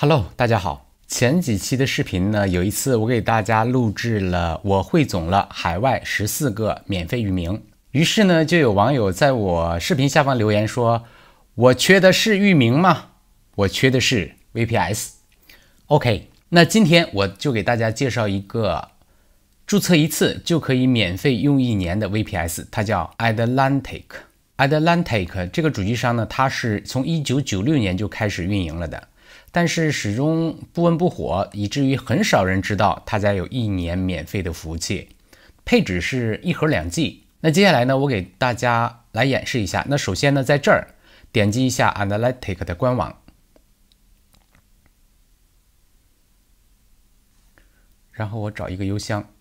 Hello，大家好。前几期的视频呢，有一次我给大家录制了，我汇总了海外十四个免费域名。于是呢，就有网友在我视频下方留言说：“我缺的是域名吗？我缺的是 VPS。” OK，那今天我就给大家介绍一个注册一次就可以免费用一年的 VPS，它叫 Atlantic。Atlantic 这个主机商呢，它是从一九九六年就开始运营了的。但是始终不温不火，以至于很少人知道他家有一年免费的服务器，配置是一核两 G。那接下来呢，我给大家来演示一下。那首先呢，在这儿点击一下 Analytic 的官网，然后我找一个邮箱，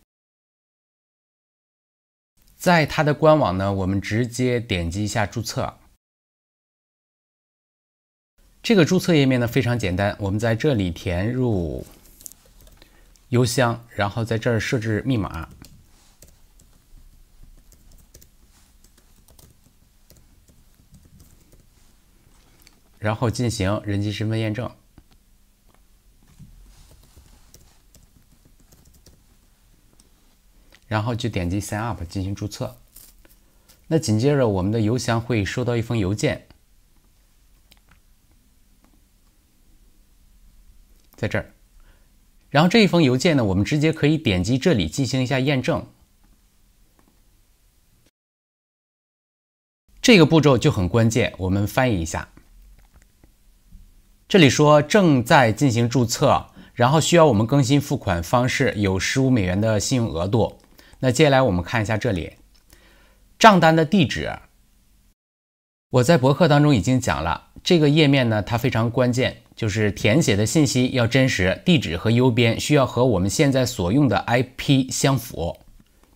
在它的官网呢，我们直接点击一下注册。这个注册页面呢非常简单，我们在这里填入邮箱，然后在这儿设置密码，然后进行人机身份验证，然后就点击 Sign Up 进行注册。那紧接着我们的邮箱会收到一封邮件。在这儿，然后这一封邮件呢，我们直接可以点击这里进行一下验证。这个步骤就很关键，我们翻译一下。这里说正在进行注册，然后需要我们更新付款方式，有十五美元的信用额度。那接下来我们看一下这里账单的地址。我在博客当中已经讲了这个页面呢，它非常关键。就是填写的信息要真实，地址和邮编需要和我们现在所用的 IP 相符。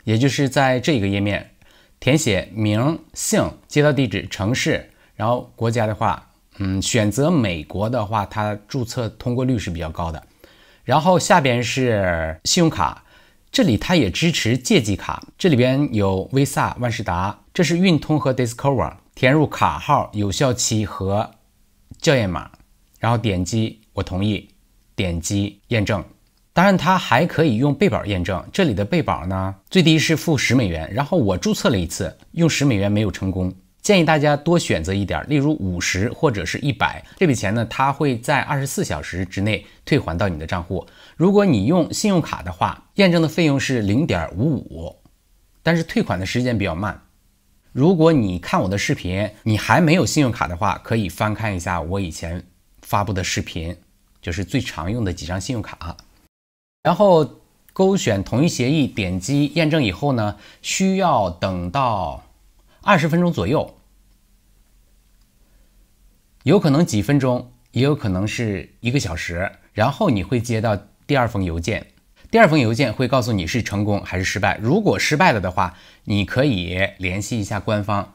也就是在这个页面填写名、姓、街道地址、城市，然后国家的话，嗯，选择美国的话，它注册通过率是比较高的。然后下边是信用卡，这里它也支持借记卡，这里边有 Visa、万事达，这是运通和 Discover。填入卡号、有效期和校验码。然后点击我同意，点击验证。当然，它还可以用贝宝验证。这里的贝宝呢，最低是付十美元。然后我注册了一次，用十美元没有成功。建议大家多选择一点，例如五十或者是一百。这笔钱呢，它会在二十四小时之内退还到你的账户。如果你用信用卡的话，验证的费用是零点五五，但是退款的时间比较慢。如果你看我的视频，你还没有信用卡的话，可以翻看一下我以前。发布的视频就是最常用的几张信用卡，然后勾选同意协议，点击验证以后呢，需要等到二十分钟左右，有可能几分钟，也有可能是一个小时，然后你会接到第二封邮件，第二封邮件会告诉你是成功还是失败。如果失败了的话，你可以联系一下官方。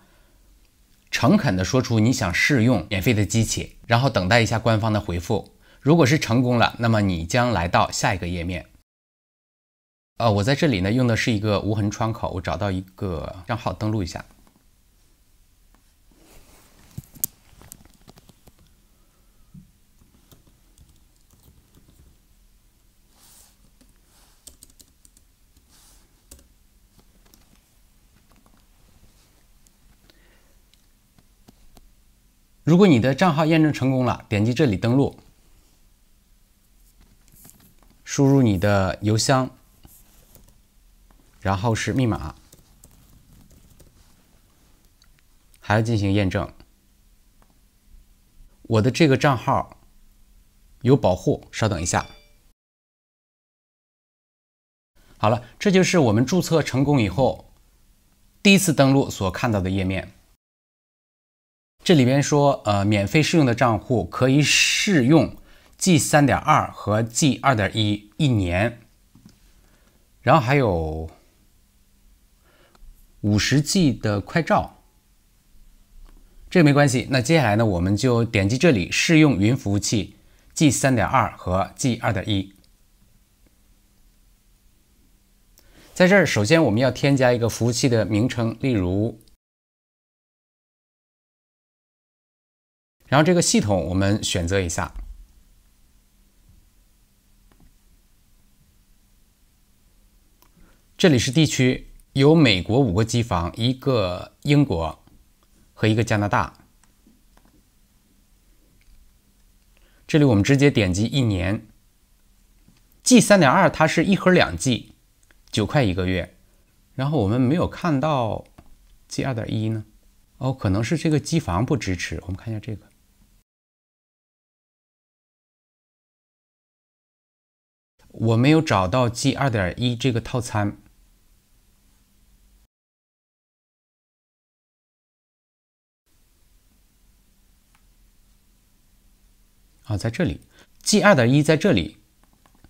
诚恳地说出你想试用免费的机器，然后等待一下官方的回复。如果是成功了，那么你将来到下一个页面。呃，我在这里呢，用的是一个无痕窗口，我找到一个账号登录一下。如果你的账号验证成功了，点击这里登录，输入你的邮箱，然后是密码，还要进行验证。我的这个账号有保护，稍等一下。好了，这就是我们注册成功以后第一次登录所看到的页面。这里边说，呃，免费试用的账户可以试用 G 三点二和 G 二点一一年，然后还有五十 G 的快照，这个没关系。那接下来呢，我们就点击这里试用云服务器 G 三点二和 G 二点一，在这儿首先我们要添加一个服务器的名称，例如。然后这个系统我们选择一下，这里是地区有美国五个机房，一个英国和一个加拿大。这里我们直接点击一年，G 三点二它是一核两 G，九块一个月。然后我们没有看到 G 二点一呢，哦，可能是这个机房不支持。我们看一下这个。我没有找到 G 二点一这个套餐啊，在这里 G 二点一在这里，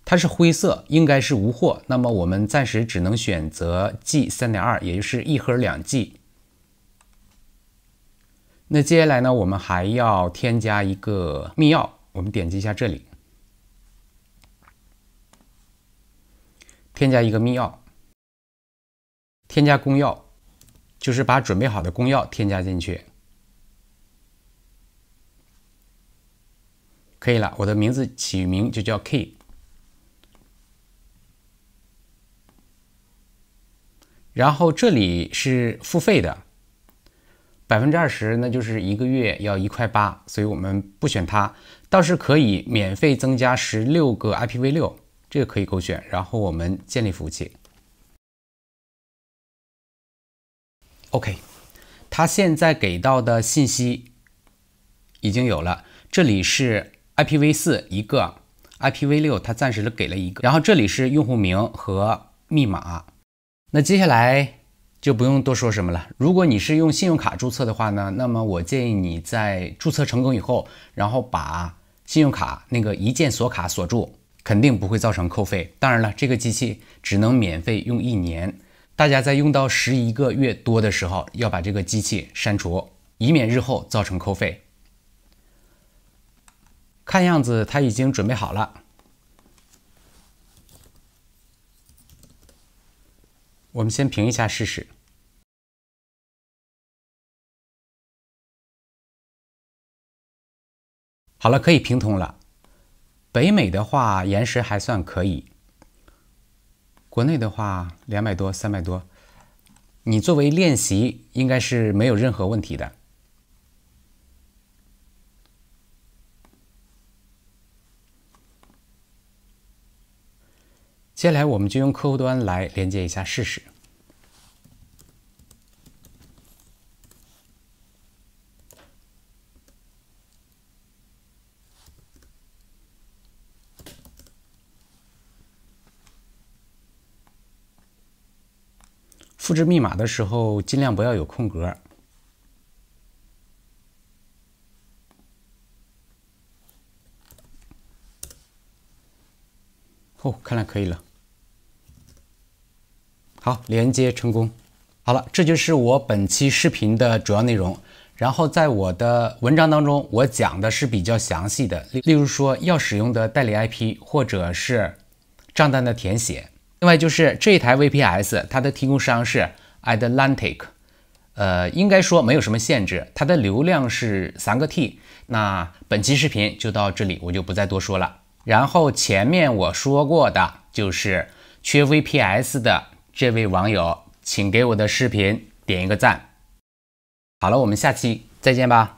它是灰色，应该是无货。那么我们暂时只能选择 G 三点二，也就是一盒两 G。那接下来呢，我们还要添加一个密钥，我们点击一下这里。添加一个密钥，添加公钥，就是把准备好的公钥添加进去，可以了。我的名字起名就叫 Key，然后这里是付费的，百分之二十，那就是一个月要一块八，所以我们不选它，倒是可以免费增加十六个 IPv 六。这个可以勾选，然后我们建立服务器。OK，它现在给到的信息已经有了。这里是 IPv 四一个，IPv 六它暂时的给了一个。然后这里是用户名和密码。那接下来就不用多说什么了。如果你是用信用卡注册的话呢，那么我建议你在注册成功以后，然后把信用卡那个一键锁卡锁住。肯定不会造成扣费。当然了，这个机器只能免费用一年，大家在用到十一个月多的时候，要把这个机器删除，以免日后造成扣费。看样子他已经准备好了，我们先评一下试试。好了，可以平通了。北美的话，延时还算可以。国内的话，两百多、三百多，你作为练习应该是没有任何问题的。接下来，我们就用客户端来连接一下试试。复制密码的时候，尽量不要有空格。哦，看来可以了。好，连接成功。好了，这就是我本期视频的主要内容。然后，在我的文章当中，我讲的是比较详细的，例如说要使用的代理 IP，或者是账单的填写。另外就是这台 VPS，它的提供商是 Atlantic，呃，应该说没有什么限制，它的流量是三个 T。那本期视频就到这里，我就不再多说了。然后前面我说过的，就是缺 VPS 的这位网友，请给我的视频点一个赞。好了，我们下期再见吧。